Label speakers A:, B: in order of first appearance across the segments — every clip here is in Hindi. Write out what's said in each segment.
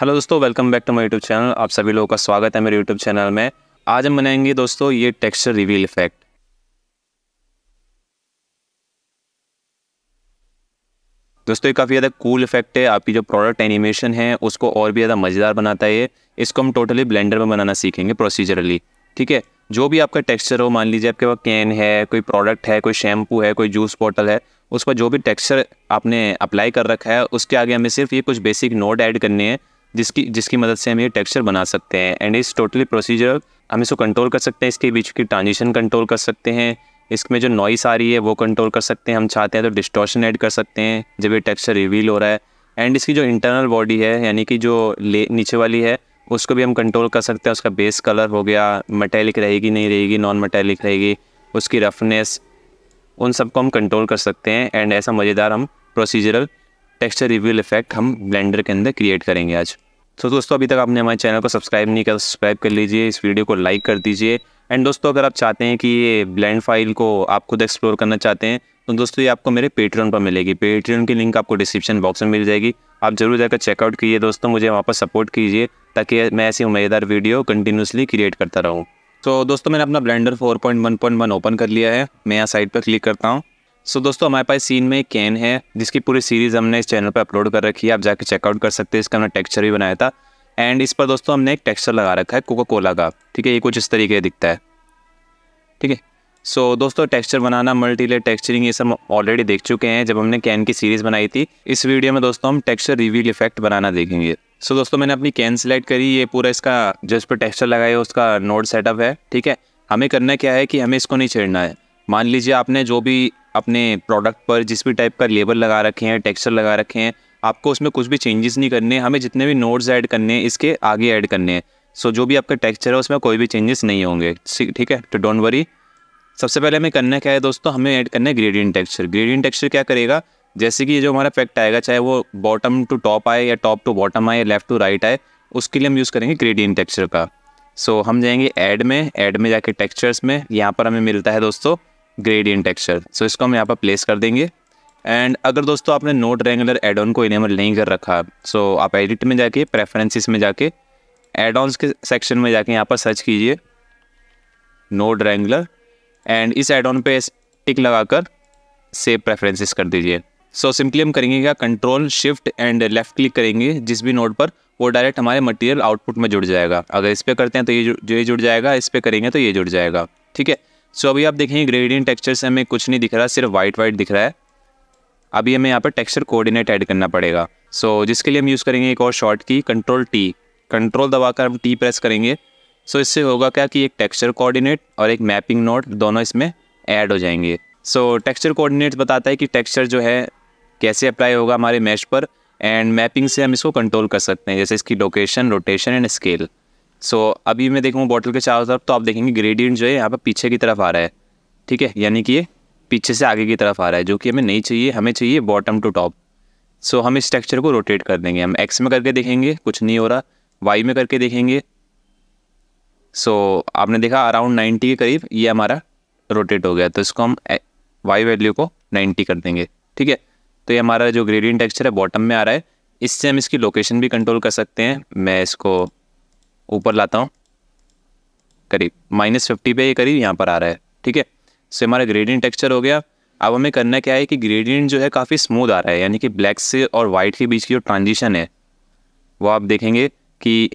A: हेलो दोस्तों welcome back to my YouTube channel आप सभी लोगों का स्वागत है मेरे यूट्यूब चैनल में आज हम बनाएंगे दोस्तों ये टेक्सचर रिवील इफेक्ट दोस्तों ये काफ़ी ज़्यादा कूल इफेक्ट है आपकी जो प्रोडक्ट एनिमेशन है उसको और भी ज़्यादा मज़ेदार बनाता है ये इसको हम टोटली ब्लेंडर में बनाना सीखेंगे प्रोसीजरली ठीक है जो भी आपका टेक्स्चर हो मान लीजिए आपके पास कैन है कोई प्रोडक्ट है कोई शैम्पू है कोई जूस बॉटल है उस पर जो भी टेक्स्चर आपने अप्लाई कर रखा है उसके आगे हमें सिर्फ ये कुछ बेसिक नोट ऐड करने हैं जिसकी जिसकी मदद से हम ये टेक्सचर बना सकते हैं एंड इस टोटली प्रोसीजर हम इसको कंट्रोल कर सकते हैं इसके बीच की ट्रांजिशन कंट्रोल कर सकते हैं इसमें जो नॉइस आ रही है वो कंट्रोल कर सकते हैं हम चाहते हैं तो डिस्टोशन ऐड कर सकते हैं जब ये टेक्सचर रिवील हो रहा है एंड इसकी जो इंटरनल बॉडी है यानी कि जो ले नीचे वाली है उसको भी हम कंट्रोल कर सकते हैं उसका बेस कलर हो गया मेटेलिक रहेगी नहीं रहेगी नॉन मेटेलिक रहेगी उसकी रफनेस उन सबको हम कंट्रोल कर सकते हैं एंड ऐसा मज़ेदार हम प्रोसीजरल टेक्सचर रिव्यूल इफेक्ट हम ब्लेंडर के अंदर क्रिएट करेंगे आज तो दोस्तों अभी तक आपने हमारे चैनल को सब्सक्राइब नहीं कर तो सब्सक्राइब कर लीजिए इस वीडियो को लाइक कर दीजिए एंड दोस्तों अगर आप चाहते हैं कि ये ब्लैंड फाइल को आप खुद एक्सप्लोर करना चाहते हैं तो दोस्तों ये आपको मेरे पेट्रियन पर मिलेगी पेट्रियन की लिंक आपको डिस्क्रिप्शन बॉक्स में मिल जाएगी आप जरूर जाकर चेकआउट कीजिए दोस्तों मुझे वहाँ पर सपोर्ट कीजिए ताकि मैं ऐसी मज़ेदार वीडियो कंटिन्यूसली क्रिएट करता रहूँ तो दोस्तों मैंने अपना ब्लेंडर 4.1.1 ओपन कर लिया है मैं यहाँ साइड पर क्लिक करता हूँ सो so, दोस्तों हमारे पास सीन में एक कैन है जिसकी पूरी सीरीज़ हमने इस चैनल पर अपलोड कर रखी है आप जाके चेकआउट कर सकते हैं इसका हमने टेक्सचर भी बनाया था एंड इस पर दोस्तों हमने एक टेक्सचर लगा रखा है कोका कोला का ठीक है ये कुछ इस तरीके दिखता है ठीक है सो दोस्तों टेक्सचर बनाना मल्टीले टेक्स्चरिंग टेक्सचरिंग ये सब ऑलरेडी देख चुके हैं जब हमने कैन की सीरीज़ बनाई थी इस वीडियो में दोस्तों हम टेक्स्चर रिवील इफेक्ट बनाना देखेंगे सो दोस्तों मैंने अपनी कैन सेलेक्ट करी ये पूरा इसका जिस पर टेक्स्चर लगाया उसका नोड सेटअप है ठीक है हमें करना क्या है कि हमें इसको नहीं छेड़ना है मान लीजिए आपने जो भी अपने प्रोडक्ट पर जिस भी टाइप का लेबल लगा रखे हैं टेक्सचर लगा रखे हैं आपको उसमें कुछ भी चेंजेस नहीं करने हमें जितने भी नोट्स ऐड करने हैं इसके आगे ऐड करने हैं सो so, जो भी आपका टेक्सचर है उसमें कोई भी चेंजेस नहीं होंगे ठीक है तो डोंट वरी सबसे पहले हमें करना क्या है दोस्तों हमें ऐड करना है ग्रेडियंट टेक्स्चर ग्रेडियंट टेक्स्चर क्या करेगा जैसे कि ये जो हमारा फैक्ट आएगा चाहे वो बॉटम टू टॉप आए या टॉप टू बॉटम आए या लेफ्ट टू राइट आए उसके लिए हम यूज़ करेंगे ग्रेडियंट टेक्स्चर का सो so, हम जाएंगे ऐड में ऐड में जाके टेक्स्चर्स में यहाँ पर हमें मिलता है दोस्तों ग्रेडियंट टेक्सचर सो इसको हम यहाँ पर प्लेस कर देंगे एंड अगर दोस्तों आपने नोट रेंगुलर एड ऑन को इनेबल नहीं कर रखा सो आप एडिट में जाके प्रेफरेंसेस में जाके एड ऑन के सेक्शन में जाके यहाँ पर सर्च कीजिए नोट रेंगुलर एंड इस एड ऑन पे टिक लगाकर सेव प्रेफरेंसेस कर दीजिए सो सिंपली हम करेंगे क्या control shift and left click करेंगे जिस भी नोट पर वो डायरेक्ट हमारे मटेरियल आउटपुट में जुड़ जाएगा अगर इस पर करते हैं तो ये जो ये जुड़ जाएगा इस पर करेंगे तो ये जुड़ जाएगा ठीक है सो so, अभी आप देखेंगे ग्रेडियंट टेक्सचर से हमें कुछ नहीं दिख रहा सिर्फ वाइट वाइट दिख रहा है अभी हमें यहाँ पर टेक्सचर कोऑर्डिनेट ऐड करना पड़ेगा सो so, जिसके लिए हम यूज़ करेंगे एक और शॉर्ट की कंट्रोल टी कंट्रोल दबाकर हम टी प्रेस करेंगे सो so, इससे होगा क्या कि एक टेक्स्चर कोऑर्डिनेट और एक मैपिंग नोट दोनों इसमें ऐड हो जाएंगे सो टेक्स्चर कोऑर्डिनेट बताता है कि टेक्स्चर जो है कैसे अप्लाई होगा हमारे मैश पर एंड मैपिंग से हम इसको कंट्रोल कर सकते हैं जैसे इसकी location rotation and scale so so, अभी मैं देखूँ बॉटल के चारों तरफ तो आप देखेंगे ग्रेडियंट जो है यहाँ पर पीछे की तरफ आ रहा है ठीक है यानी कि ये पीछे से आगे की तरफ आ रहा है जो कि हमें नहीं चाहिए हमें चाहिए बॉटम टू टॉप सो हम इस टेक्स्चर को रोटेट कर देंगे हम एक्स में करके देखेंगे कुछ नहीं हो रहा वाई में करके देखेंगे सो so, आपने देखा अराउंड नाइन्टी के करीब ये हमारा रोटेट हो गया तो इसको हम वाई वैल्यू को नाइन्टी कर देंगे ठीक है तो ये हमारा जो ग्रेडियंट टेक्सचर है बॉटम में आ रहा है इससे हम इसकी लोकेशन भी कंट्रोल कर सकते हैं मैं इसको ऊपर लाता हूँ करीब माइनस फिफ्टी पे ये करीब यहाँ पर आ रहा है ठीक है इससे हमारा ग्रेडियंट टेक्सचर हो गया अब हमें करना क्या है कि ग्रेडियंट जो है काफ़ी स्मूथ आ रहा है यानी कि ब्लैक से और वाइट के बीच की जो ट्रांजिशन है वो आप देखेंगे कि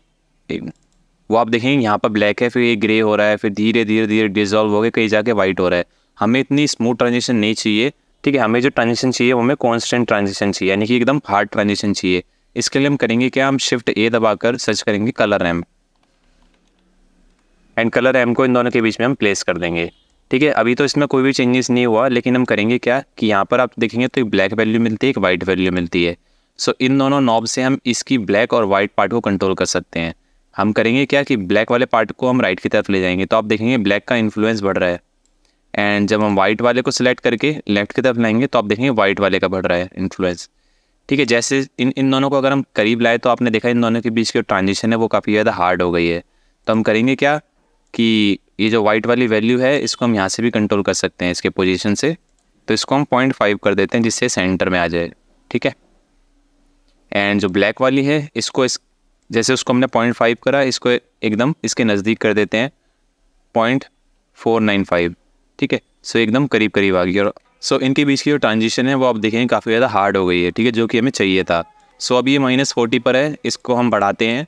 A: वो आप देखेंगे यहाँ पर ब्लैक है फिर ये ग्रे हो रहा है फिर धीरे धीरे धीरे डिजॉल्व हो गया कहीं जाके वाइट हो रहा है हमें इतनी स्मूथ ट्रांजेक्शन नहीं चाहिए ठीक है हमें जो ट्रांजेक्शन चाहिए वो हमें कॉन्स्टेंट ट्रांजेक्शन चाहिए यानी कि एकदम हार्ड ट्रांजेक्शन चाहिए इसके लिए हम करेंगे क्या हम शिफ्ट ए दबाकर सर्च करेंगे कलर रैम्प एंड कलर एम को इन दोनों के बीच में हम प्लेस कर देंगे ठीक है अभी तो इसमें कोई भी चेंजेस नहीं हुआ लेकिन हम करेंगे क्या कि यहाँ पर आप देखेंगे तो एक ब्लैक वैल्यू मिलती है एक वाइट वैल्यू मिलती है सो so, इन दोनों नॉब से हम इसकी ब्लैक और वाइट पार्ट को कंट्रोल कर सकते हैं हम करेंगे क्या कि ब्लैक वाले पार्ट को हम राइट की तरफ ले जाएंगे तो आप देखेंगे ब्लैक का इन्फ्लुएंस बढ़ रहा है एंड जब हम वाइट वाले को सिलेक्ट करके लेफ्ट की तरफ लाएंगे तो आप देखेंगे वाइट वाले का बढ़ रहा है इन्फ्लुएंस ठीक है जैसे इन इन दोनों को अगर हम करीब लाए तो आपने देखा इन दोनों के बीच की ट्रांजिशन है वो काफ़ी ज़्यादा हार्ड हो गई है तो हम करेंगे क्या कि ये जो वाइट वाली वैल्यू है इसको हम यहाँ से भी कंट्रोल कर सकते हैं इसके पोजीशन से तो इसको हम पॉइंट फाइव कर देते हैं जिससे सेंटर में आ जाए ठीक है एंड जो ब्लैक वाली है इसको इस जैसे उसको हमने पॉइंट फाइव करा इसको एकदम इसके नज़दीक कर देते हैं पॉइंट फोर नाइन फाइव ठीक है सो एकदम करीब करीब आ गई और सो इनके बीच की जो ट्रांजिशन है वो आप देखेंगे काफ़ी ज़्यादा हार्ड हो गई है ठीक है जो कि हमें चाहिए था सो अब ये माइनस फोर्टी पर है इसको हम बढ़ाते हैं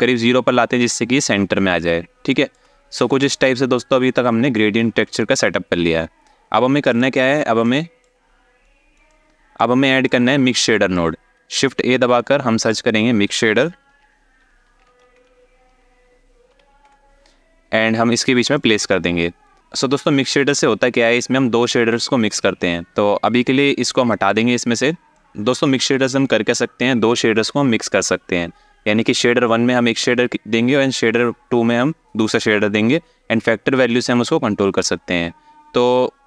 A: करीब ज़ीरो पर लाते हैं जिससे कि सेंटर में आ जाए ठीक है सो so, कुछ इस टाइप से दोस्तों अभी तक हमने ग्रेडियंट टेक्सचर का सेटअप कर लिया है अब हमें करना क्या है अब हमें अब हमें ऐड करना है mix shader node shift A दबाकर हम सर्च करेंगे मिक्स शेडर एंड हम इसके बीच में प्लेस कर देंगे सो so, दोस्तों मिक्स शेडर से होता क्या है इसमें हम दो शेडर्स को मिक्स करते हैं तो अभी के लिए इसको हम हटा देंगे इसमें से दोस्तों मिक्स शेडर्स हम कर कर सकते हैं दो शेडर्स को हम मिक्स कर सकते हैं यानी कि शेडर वन में हम एक शेडर देंगे एंड शेडर टू में हम दूसरा शेडर देंगे एंड फैक्टर वैल्यू से हम उसको कंट्रोल कर सकते हैं तो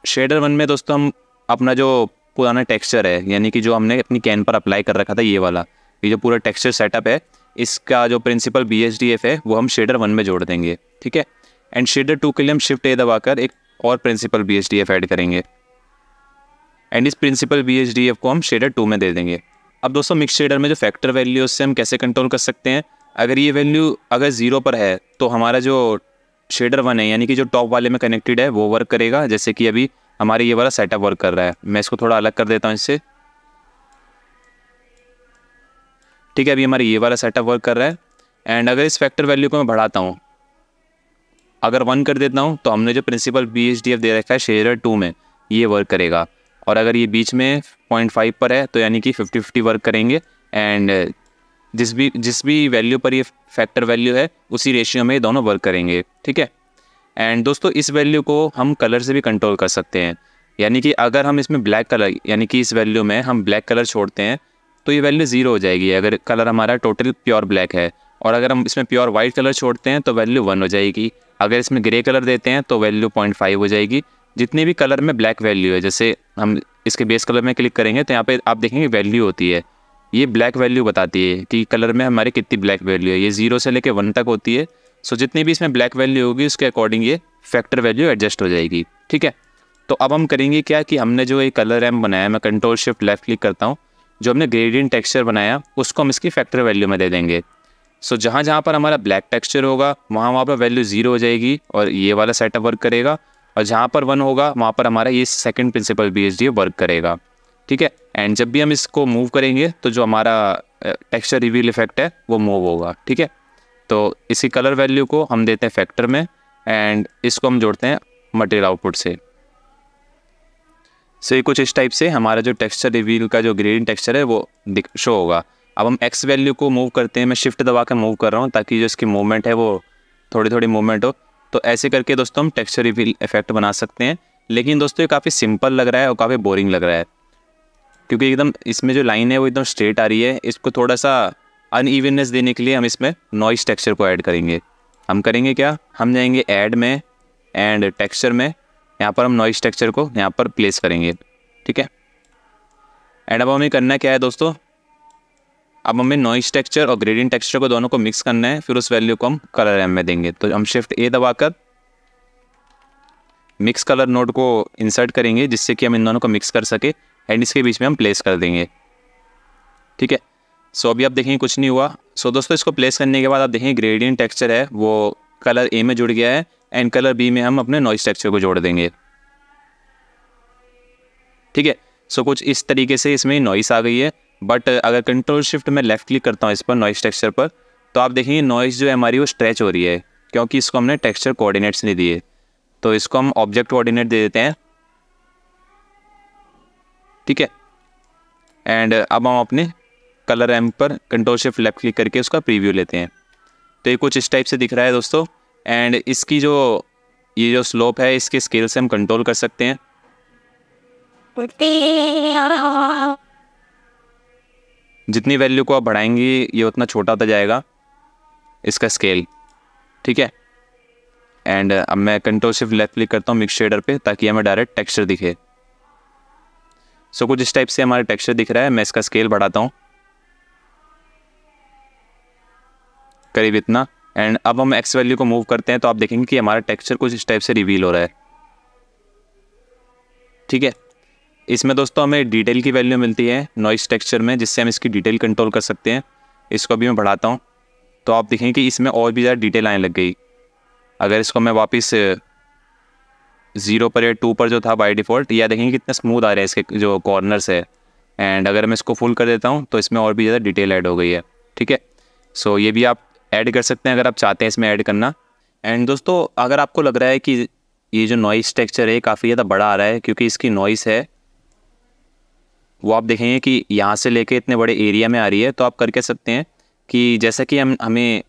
A: शेडर वन में दोस्तों हम अपना जो पुराना टेक्सचर है यानी कि जो हमने अपनी कैन पर अप्लाई कर रखा था ये वाला ये जो पूरा टेक्सचर सेटअप है इसका जो प्रिंसिपल बी है वो हम शेडर वन में जोड़ देंगे ठीक है एंड शेडर टू के लिए हम शिफ्ट ए दबाकर एक और principal B H D F add करेंगे एंड इस principal B H D F को हम शेडर टू में दे देंगे अब दोस्तों मिक्स शेडर में जो फैक्टर वैल्यू है उससे हम कैसे कंट्रोल कर सकते हैं अगर ये वैल्यू अगर ज़ीरो पर है तो हमारा जो शेडर वन है यानी कि जो टॉप वाले में कनेक्टेड है वो वर्क करेगा जैसे कि अभी हमारे ये वाला सेटअप वर्क कर रहा है मैं इसको थोड़ा अलग कर देता हूँ इससे ठीक है अभी हमारे ये वाला सेटअप वर्क कर रहा है एंड अगर इस फैक्टर वैल्यू को मैं बढ़ाता हूँ अगर वन कर देता हूँ तो हमने जो principal B H D F दे रखा है शेयर टू में ये वर्क करेगा और अगर ये बीच में पॉइंट फाइव पर है तो यानी कि फिफ्टी फिफ्टी वर्क करेंगे एंड uh, जिस भी जिस भी वैल्यू पर ये फैक्टर वैल्यू है उसी रेशियो में ये दोनों वर्क करेंगे ठीक है एंड दोस्तों इस वैल्यू को हम कलर से भी कंट्रोल कर सकते हैं यानी कि अगर हम इसमें ब्लैक कलर यानी कि इस वैल्यू में हम ब्लैक कलर छोड़ते हैं तो ये वैल्यू ज़ीरो हो जाएगी अगर कलर हमारा टोटल प्योर ब्लैक है और अगर हम इसमें प्योर वाइट कलर छोड़ते हैं तो वैल्यू वन हो जाएगी अगर इसमें ग्रे कलर देते हैं तो वैल्यू पॉइंट फाइव हो जाएगी जितने भी कलर में ब्लैक वैल्यू है जैसे हम इसके बेस कलर में क्लिक करेंगे तो यहाँ पे आप देखेंगे वैल्यू होती है ये ब्लैक वैल्यू बताती है कि कलर में हमारी कितनी ब्लैक वैल्यू है ये जीरो से लेकर वन तक होती है सो जितनी भी इसमें ब्लैक वैल्यू होगी उसके अकॉर्डिंग ये फैक्टर वैल्यू एडजस्ट हो जाएगी ठीक है तो अब हम करेंगे क्या कि हमने जो ये कलर रैम बनाया मैं कंट्रोल शिफ्ट लेफ्ट क्लिक करता हूँ जो हमने ग्रेडियंट टेक्स्चर बनाया उसको हम इसकी फैक्टर वैल्यू में दे देंगे सो जहाँ जहाँ पर हमारा ब्लैक टेक्स्चर होगा वहाँ वहाँ पर वैल्यू ज़ीरो हो जाएगी और ये वाला सेटअप वर्क करेगा और जहाँ पर वन होगा वहाँ पर हमारा ये second principal B H D work करेगा ठीक है एंड जब भी हम इसको मूव करेंगे तो जो हमारा टेक्सचर रिवील इफेक्ट है वो मूव होगा ठीक है तो इसी कलर वैल्यू को हम देते हैं फैक्टर में एंड इसको हम जोड़ते हैं मटेरियल आउटपुट से सो so, ये कुछ इस टाइप से हमारा जो टेक्सचर रिवील का जो ग्रीन टेक्सचर है वो दिख शो होगा अब हम एक्स वैल्यू को मूव करते हैं मैं शिफ्ट दबा कर मूव कर रहा हूँ ताकि जो इसकी मूवमेंट है वो थोड़ी थोड़ी मूवमेंट हो तो ऐसे करके दोस्तों हम टेक्स्चर रिफिल इफेक्ट बना सकते हैं लेकिन दोस्तों ये काफ़ी सिंपल लग रहा है और काफ़ी बोरिंग लग रहा है क्योंकि एकदम इसमें जो लाइन है वो एकदम स्ट्रेट आ रही है इसको थोड़ा सा अनइवननेस देने के लिए हम इसमें नॉइस टेक्स्चर को ऐड करेंगे हम करेंगे क्या हम जाएंगे ऐड में एंड टेक्स्चर में यहाँ पर हम नॉइस टेक्स्चर को यहाँ पर प्लेस करेंगे ठीक है एंड अब हमें करना क्या है दोस्तों अब हमें नॉइस टेक्सचर और ग्रेडियंट टेक्सचर को दोनों को मिक्स करना है फिर उस वैल्यू को हम कलर एम में देंगे तो हम शिफ्ट ए दबाकर मिक्स कलर नोड को इंसर्ट करेंगे जिससे कि हम इन दोनों को मिक्स कर सके एंड इसके बीच में हम प्लेस कर देंगे ठीक है सो अभी आप देखेंगे कुछ नहीं हुआ सो दोस्तों इसको प्लेस करने के बाद आप देखेंगे ग्रेडियंट टेक्सचर है वो कलर ए में जुड़ गया है एंड कलर बी में हम अपने नॉइस टेक्सचर को जोड़ देंगे ठीक है सो कुछ इस तरीके से इसमें नॉइस आ गई है बट uh, अगर कंट्रोल शिफ्ट मैं लेफ्ट क्लिक करता हूँ इस पर नॉइस टेक्सचर पर तो आप देखेंगे नॉइस जो है हमारी वो स्ट्रेच हो रही है क्योंकि इसको हमने टेक्सचर कोऑर्डिनेट्स नहीं दिए तो इसको हम ऑब्जेक्ट कोऑर्डिनेट दे देते हैं ठीक है एंड uh, अब हम अपने कलर एम पर कंट्रोल शिफ्ट लेफ्ट क्लिक करके उसका प्रीव्यू लेते हैं तो ये कुछ इस टाइप से दिख रहा है दोस्तों एंड इसकी जो ये जो स्लोप है इसके स्केल से हम कंट्रोल कर सकते हैं जितनी वैल्यू को आप बढ़ाएंगे ये उतना छोटा होता तो जाएगा इसका स्केल ठीक है एंड uh, अब मैं कंट्रोल सिर्फ लेफ्ट क्लिक करता हूँ मिक्स शेडर पे ताकि हमें डायरेक्ट टेक्सचर दिखे सो so, कुछ इस टाइप से हमारा टेक्सचर दिख रहा है मैं इसका स्केल बढ़ाता हूँ करीब इतना एंड अब हम एक्स वैल्यू को मूव करते हैं तो आप देखेंगे कि हमारा टेक्सचर कुछ इस टाइप से रिवील हो रहा है ठीक है इसमें दोस्तों हमें डिटेल की वैल्यू मिलती है नॉइस टेक्सचर में जिससे हम इसकी डिटेल कंट्रोल कर सकते हैं इसको अभी मैं बढ़ाता हूँ तो आप देखें कि इसमें और भी ज़्यादा डिटेल आने लग गई अगर इसको मैं वापस ज़ीरो पर या टू पर जो था बाय डिफ़ॉल्ट या देखेंगे कितना स्मूथ आ रहा है इसके जो कॉर्नर्स है एंड अगर मैं इसको फुल कर देता हूँ तो इसमें और भी ज़्यादा डिटेल ऐड हो गई है ठीक है सो ये भी आप ऐड कर सकते हैं अगर आप चाहते हैं इसमें ऐड करना एंड दोस्तों अगर आपको लग रहा है कि ये जो नॉइस टेक्स्चर है काफ़ी ज़्यादा बड़ा आ रहा है क्योंकि इसकी नॉइस है वो आप देखेंगे कि यहाँ से लेके इतने बड़े एरिया में आ रही है तो आप कर कह सकते हैं कि जैसा कि हम हमें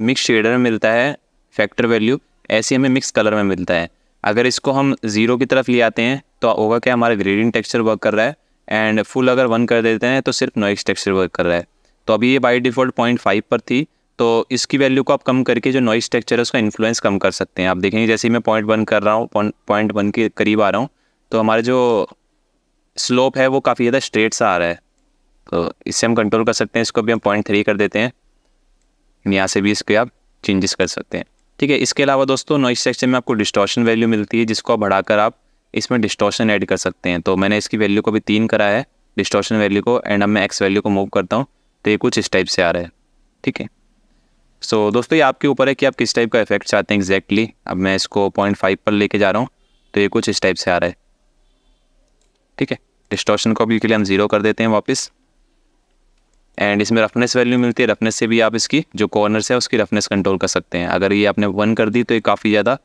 A: मिक्स शेडर में मिलता है फैक्टर वैल्यू ऐसे हमें मिक्स कलर में मिलता है अगर इसको हम ज़ीरो की तरफ ले आते हैं तो होगा क्या हमारा ग्रेडिंग टेक्सचर वर्क कर रहा है एंड फुल अगर वन कर देते हैं तो सिर्फ नॉइस टेक्सचर वर्क कर रहा है तो अभी ये बाई डिफ़ॉल्ट पॉइंट फाइव पर थी तो इसकी वैल्यू को आप कम करके जो नॉइस टेक्चर है उसका इन्फ्लुएंस कम कर सकते हैं आप देखेंगे जैसे मैं पॉइंट वन कर रहा हूँ पॉइंट वन के करीब आ रहा हूँ तो हमारे जो स्लोप है वो काफ़ी ज़्यादा स्ट्रेट सा आ रहा है तो इससे हम कंट्रोल कर सकते हैं इसको भी हम पॉइंट थ्री कर देते हैं यहाँ से भी इसके आप चेंजेस कर सकते हैं ठीक है इसके अलावा दोस्तों नॉइस सेक्शन में आपको डिस्टॉशन वैल्यू मिलती है जिसको बढ़ाकर आप इसमें डिस्टॉशन ऐड कर सकते हैं तो मैंने इसकी वैल्यू को भी तीन करा है डिस्टॉशन वैल्यू को एंड अब मैं एक्स वैल्यू को मूव करता हूँ तो ये कुछ इस टाइप से आ रहा है ठीक है सो so, दोस्तों ये आपके ऊपर है कि आप किस टाइप का इफेक्ट चाहते हैं एग्जैक्टली exactly. अब मैं इसको पॉइंट फाइव पर लेके जा रहा हूँ तो ये कुछ इस टाइप से आ रहा है ठीक है डिस्टॉर्शन को अभी के लिए हम जीरो कर देते हैं वापस एंड इसमें रफनेस वैल्यू मिलती है रफनेस से भी आप इसकी जो कॉर्नर्स है उसकी रफनेस कंट्रोल कर सकते हैं अगर ये आपने वन कर दी तो ये काफ़ी ज़्यादा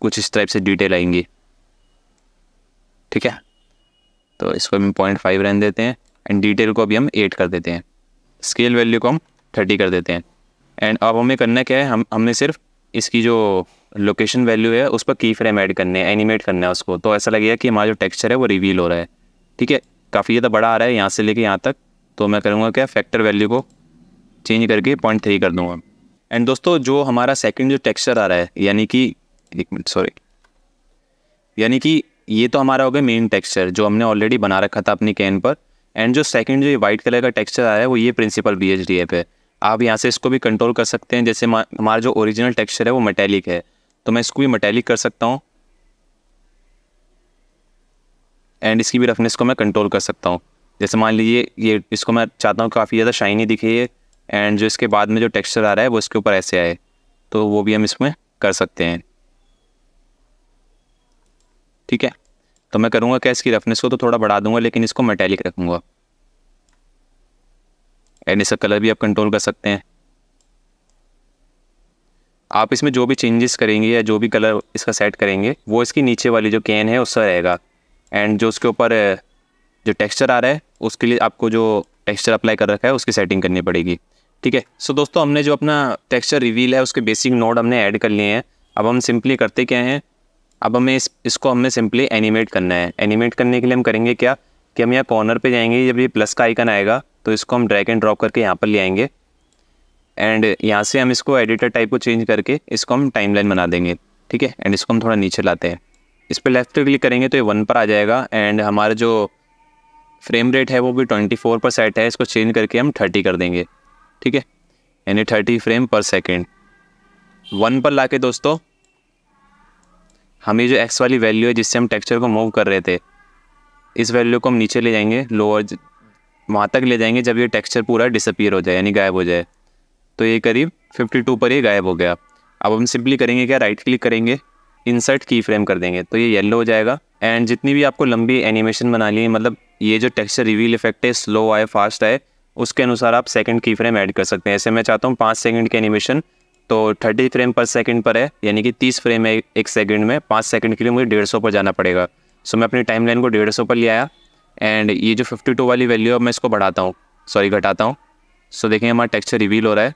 A: कुछ इस टाइप से डिटेल आएंगी ठीक है तो इसको हम पॉइंट फाइव रहने देते हैं एंड डिटेल को अभी हम एट कर देते हैं स्केल वैल्यू को हम थर्टी कर देते हैं एंड अब हमें करना क्या है हम हमने सिर्फ इसकी जो लोकेशन वैल्यू है उस पर की फ्रेम ऐड करने है एनिमेट करना है उसको तो ऐसा लगेगा कि हमारा जो टेक्सचर है वो रिवील हो रहा है ठीक है काफ़ी ज़्यादा बड़ा आ रहा है यहाँ से लेके यहाँ तक तो मैं करूँगा क्या फैक्टर वैल्यू को चेंज करके पॉइंट थ्री कर दूँगा एंड दोस्तों जो हमारा सेकंड जो टेक्सचर आ रहा है यानी कि एक मिनट सॉरी यानी कि ये तो हमारा हो गया मेन टेक्सचर जो हमने ऑलरेडी बना रखा था अपनी कैन पर एंड जो सेकंड जो ये वाइट कलर का टेक्सचर आया है वो ये principal B H D F है आप यहाँ से इसको भी कंट्रोल कर सकते हैं जैसे हमारा जो ओरिजिनल टेक्सचर है वो मेटेलिक है तो मैं इसको भी मेटेलिक कर सकता हूँ एंड इसकी भी रफनेस को मैं कंट्रोल कर सकता हूँ जैसे मान लीजिए ये इसको मैं चाहता हूँ काफ़ी ज़्यादा शाइनी दिखे ये एंड जो इसके बाद में जो टेक्सचर आ रहा है वो इसके ऊपर ऐसे आए तो वो भी हम इसमें कर सकते हैं ठीक है तो मैं करूँगा क्या इसकी रफनेस को तो थोड़ा बढ़ा दूंगा लेकिन इसको मेटेलिक रखूँगा एंड इसका कलर भी आप कंट्रोल कर सकते हैं आप इसमें जो भी चेंजेस करेंगे या जो भी कलर इसका सेट करेंगे वो इसकी नीचे वाली जो कैन है उसका रहेगा एंड जो उसके ऊपर जो टेक्स्चर आ रहा है उसके लिए आपको जो टेक्स्चर अप्लाई कर रखा है उसकी सेटिंग करनी पड़ेगी ठीक है सो दोस्तों हमने जो अपना टेक्स्चर रिवील है उसके बेसिक नोड हमने ऐड कर लिए हैं अब हम सिंपली करते क्या हैं अब हमें इस इसको हमें सिंपली एनिमेट करना है एनिमेट करने के लिए हम करेंगे क्या कि हम यहाँ कॉर्नर पे जाएंगे जब ये प्लस का आइकन आएगा तो इसको हम ड्रैग एंड ड्रॉप करके यहाँ पर ले आएंगे एंड यहाँ से हम इसको एडिटर टाइप को चेंज करके इसको हम टाइमलाइन बना देंगे ठीक है एंड इसको हम थोड़ा नीचे लाते हैं इस पर लेफ्ट क्लिक करेंगे तो ये वन पर आ जाएगा एंड हमारा जो फ्रेम रेट है वो भी ट्वेंटी फोर पर सेट है इसको चेंज करके हम थर्टी कर देंगे ठीक है यानी थर्टी फ्रेम पर सेकेंड वन पर ला के दोस्तों हमें जो एक्स वाली वैल्यू है जिससे हम टेक्सचर को मूव कर रहे थे इस वैल्यू को हम नीचे ले जाएंगे लोअर वहाँ तक ले जाएंगे जब ये टेक्सचर पूरा डिसअपियर हो जाए यानी गायब हो जाए तो ये करीब 52 पर ये गायब हो गया अब हम सिंपली करेंगे क्या राइट क्लिक करेंगे इंसर्ट की फ्रेम कर देंगे तो ये येलो हो जाएगा एंड जितनी भी आपको लंबी एनिमेशन बना ली है मतलब ये जो टेक्सचर रिवील इफेक्ट है स्लो आए फास्ट आए उसके अनुसार आप सेकंड की फ्रेम ऐड कर सकते हैं ऐसे मैं चाहता हूँ पाँच सेकंड की एनिमेशन तो थर्टी फ्रेम पर सेकंड पर है यानी कि तीस फ्रेम है एक सेकंड में पाँच सेकंड के लिए मुझे डेढ़ सौ पर जाना पड़ेगा सो मैं अपनी टाइम को डेढ़ सौ पर ले आया एंड ये जो 52 वाली वैल्यू है अब मैं इसको बढ़ाता हूँ सॉरी घटाता हूँ सो so, हमारा टेक्सचर रिवील हो रहा है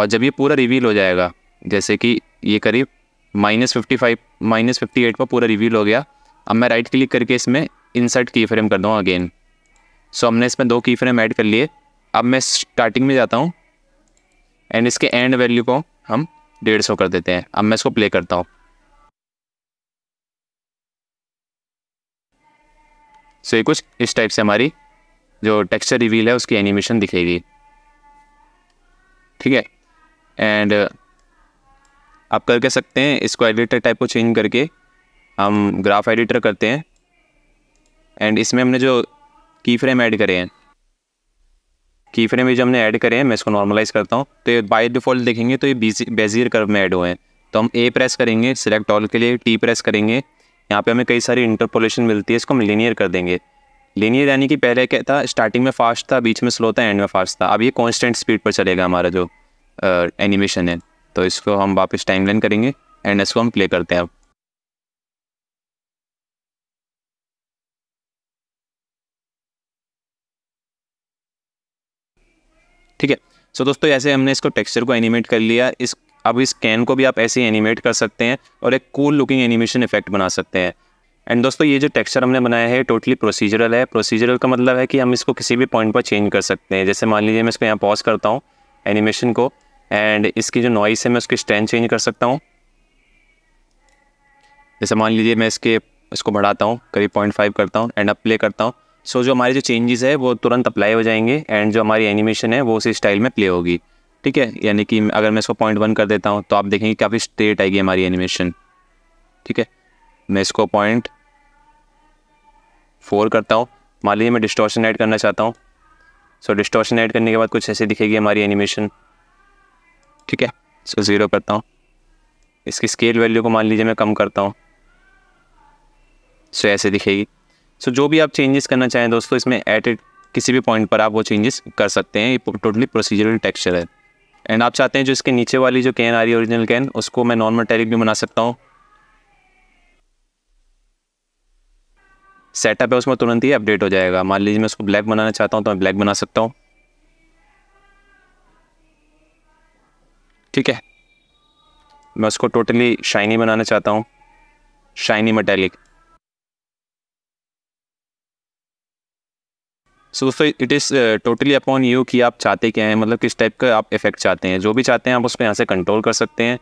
A: और जब ये पूरा रिवील हो जाएगा जैसे कि ये करीब minus fifty five minus fifty eight पर पूरा रिवील हो गया अब मैं राइट क्लिक करके इसमें इंसर्ट की फ्रेम कर दूँ अगेन सो हमने इसमें दो की फ्रेम ऐड कर लिए अब मैं स्टार्टिंग में जाता हूँ एंड इसके एंड वैल्यू को हम डेढ़ सौ कर देते हैं अब मैं इसको प्ले करता हूँ सो ये कुछ इस टाइप से हमारी जो टेक्सचर रिवील है उसकी एनिमेशन दिखेगी ठीक है एंड uh, आप कर सकते हैं इसको एडिटर टाइप को चेंज करके हम ग्राफ एडिटर करते हैं एंड इसमें हमने जो की फ्रेम ऐड करे हैं की फ्रेम भी जो हमने ऐड करे हैं मैं इसको नॉर्मलाइज़ करता हूँ तो ये बाय डिफ़ॉल्ट देखेंगे तो ये बेजियर कर्व में ऐड हुए हैं तो हम ए प्रेस करेंगे सिलेक्ट ऑल के लिए टी प्रेस करेंगे यहाँ पे हमें कई सारी इंटरपोलेशन मिलती है इसको हम लीनियर कर देंगे लीनियर यानी कि पहले क्या था स्टार्टिंग में फास्ट था बीच में स्लो था एंड में फास्ट था अब ये कॉन्स्टेंट स्पीड पर चलेगा हमारा जो एनिमेशन है तो इसको हम वापस टाइम लाइन करेंगे एंड इसको हम प्ले करते हैं अब ठीक है सो so, दोस्तों ऐसे हमने इसको टेक्सचर को एनिमेट कर लिया इस अब इस कैन को भी आप ऐसे एनिमेट कर सकते हैं और एक कूल लुकिंग एनिमेशन इफेक्ट बना सकते हैं एंड दोस्तों ये जो टेक्सचर हमने बनाया है टोटली प्रोसीजरल है प्रोसीजरल का मतलब है कि हम इसको किसी भी पॉइंट पर चेंज कर सकते हैं जैसे मान लीजिए मैं इसको यहाँ पॉज करता हूँ एनिमेशन को एंड इसकी जो नॉइस है मैं उसकी स्टैंड चेंज कर सकता हूँ जैसे मान लीजिए मैं इसके इसको बढ़ाता हूँ करीब पॉइंट फाइव करता हूँ एंड अप प्ले करता हूँ सो so, जो हमारे जो चेंजेस है वो तुरंत अप्लाई हो जाएंगे एंड जो हमारी एनिमेशन है वो उसी स्टाइल में प्ले होगी ठीक है यानी कि अगर मैं इसको पॉइंट वन कर देता हूँ तो आप देखेंगे काफ़ी स्ट्रेट आएगी हमारी एनिमेशन ठीक है मैं इसको पॉइंट फोर करता हूँ मान लीजिए मैं डिस्टॉर्शन ऐड करना चाहता हूँ सो डिस्टॉर्शन ऐड करने के बाद कुछ ऐसे दिखेगी हमारी एनिमेशन ठीक है सो ज़ीरो करता हूँ इसकी स्केल वैल्यू को मान लीजिए मैं कम करता हूँ सो ऐसे दिखेगी सो जो भी आप चेंजेस करना चाहें दोस्तों इसमें एट किसी भी पॉइंट पर आप वो चेंजेस कर सकते हैं ये टोटली प्रोसीजरल टेक्सचर है एंड आप चाहते हैं जो इसके नीचे वाली जो कैन आ रही है ओरिजिनल कैन उसको मैं नॉन मेटेलिक भी बना सकता हूँ सेटअप है उसमें तुरंत ही अपडेट हो जाएगा मान लीजिए मैं उसको ब्लैक बनाना चाहता हूँ तो मैं ब्लैक बना सकता हूँ ठीक है मैं उसको टोटली शाइनी बनाना चाहता हूँ शाइनी मेटेलिक सो दोस्तों it is totally upon you कि आप चाहते क्या हैं मतलब किस टाइप का आप इफेक्ट चाहते हैं जो भी चाहते हैं आप उस पर यहाँ से कंट्रोल कर सकते हैं